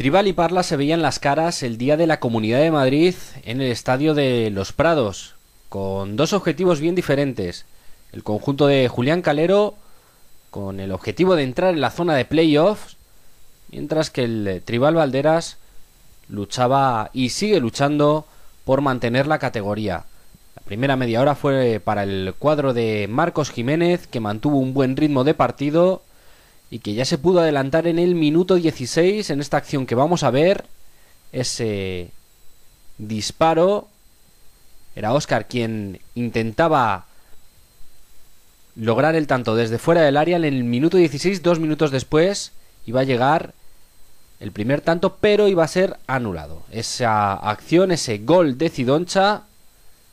Tribal y Parla se veían las caras el día de la Comunidad de Madrid en el Estadio de Los Prados, con dos objetivos bien diferentes. El conjunto de Julián Calero con el objetivo de entrar en la zona de playoffs, mientras que el Tribal Valderas luchaba y sigue luchando por mantener la categoría. La primera media hora fue para el cuadro de Marcos Jiménez, que mantuvo un buen ritmo de partido y que ya se pudo adelantar en el minuto 16 en esta acción que vamos a ver. Ese disparo era Oscar quien intentaba lograr el tanto desde fuera del área en el minuto 16, dos minutos después iba a llegar el primer tanto, pero iba a ser anulado. Esa acción, ese gol de Cidoncha,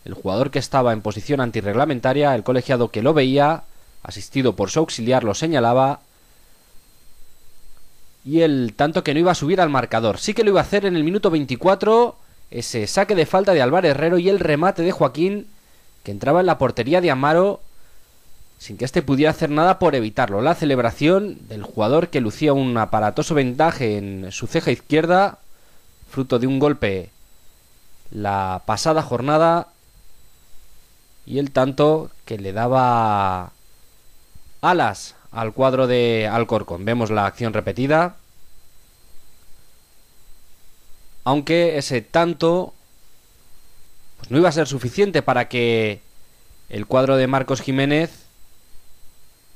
el jugador que estaba en posición antirreglamentaria, el colegiado que lo veía, asistido por su auxiliar, lo señalaba y el tanto que no iba a subir al marcador. Sí que lo iba a hacer en el minuto 24, ese saque de falta de Álvaro Herrero y el remate de Joaquín que entraba en la portería de Amaro sin que éste pudiera hacer nada por evitarlo. La celebración del jugador que lucía un aparatoso vendaje en su ceja izquierda, fruto de un golpe la pasada jornada, y el tanto que le daba alas al cuadro de Alcorcón. Vemos la acción repetida. Aunque ese tanto pues no iba a ser suficiente para que el cuadro de Marcos Jiménez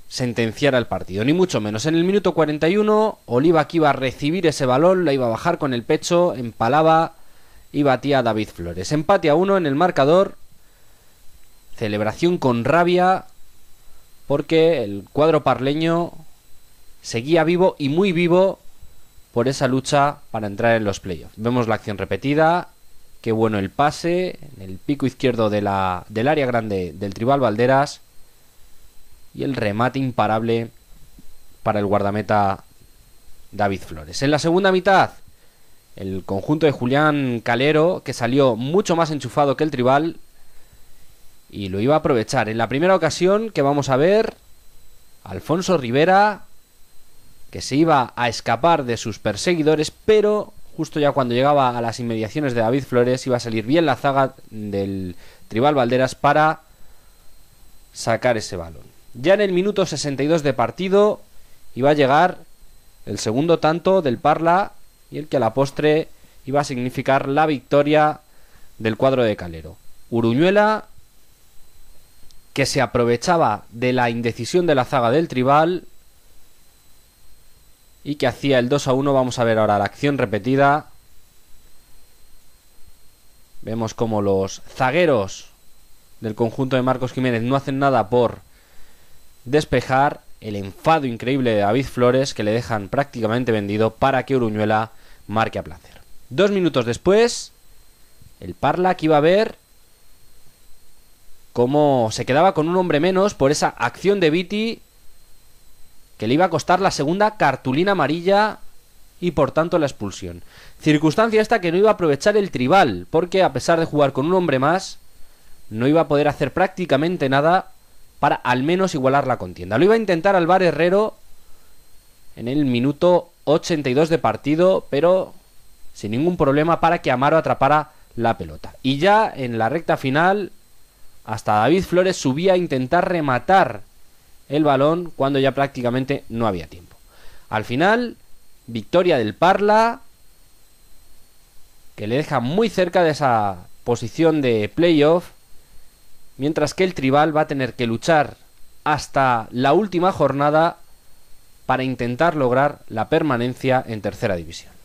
sentenciara el partido, ni mucho menos. En el minuto 41, Oliva que iba a recibir ese balón, la iba a bajar con el pecho, empalaba y batía a David Flores. Empate a uno en el marcador. Celebración con rabia porque el cuadro parleño seguía vivo y muy vivo por esa lucha para entrar en los playoffs. Vemos la acción repetida, qué bueno el pase, en el pico izquierdo del área grande del Tribal Valderas y el remate imparable para el guardameta David Flores. En la segunda mitad, el conjunto de Julián Calero, que salió mucho más enchufado que el Tribal, y lo iba a aprovechar. En la primera ocasión que vamos a ver, Alfonso Rivera, que se iba a escapar de sus perseguidores, pero justo ya cuando llegaba a las inmediaciones de David Flores, iba a salir bien la zaga del Tribal Valderas para sacar ese balón. Ya en el minuto 62 de partido iba a llegar el segundo tanto del Parla y el que a la postre iba a significar la victoria del cuadro de Calero. Uruñuela que se aprovechaba de la indecisión de la zaga del tribal y que hacía el 2 a 1. Vamos a ver ahora la acción repetida. Vemos como los zagueros del conjunto de Marcos Jiménez no hacen nada por despejar el enfado increíble de David Flores que le dejan prácticamente vendido para que Uruñuela marque a placer. Dos minutos después, el Parla que iba a ver como se quedaba con un hombre menos por esa acción de Viti que le iba a costar la segunda cartulina amarilla y por tanto la expulsión. Circunstancia esta que no iba a aprovechar el tribal, porque a pesar de jugar con un hombre más, no iba a poder hacer prácticamente nada para al menos igualar la contienda. Lo iba a intentar Alvar Herrero en el minuto 82 de partido, pero sin ningún problema para que Amaro atrapara la pelota. Y ya en la recta final, hasta David Flores subía a intentar rematar el balón cuando ya prácticamente no había tiempo. Al final, victoria del Parla, que le deja muy cerca de esa posición de playoff, mientras que el Tribal va a tener que luchar hasta la última jornada para intentar lograr la permanencia en tercera división.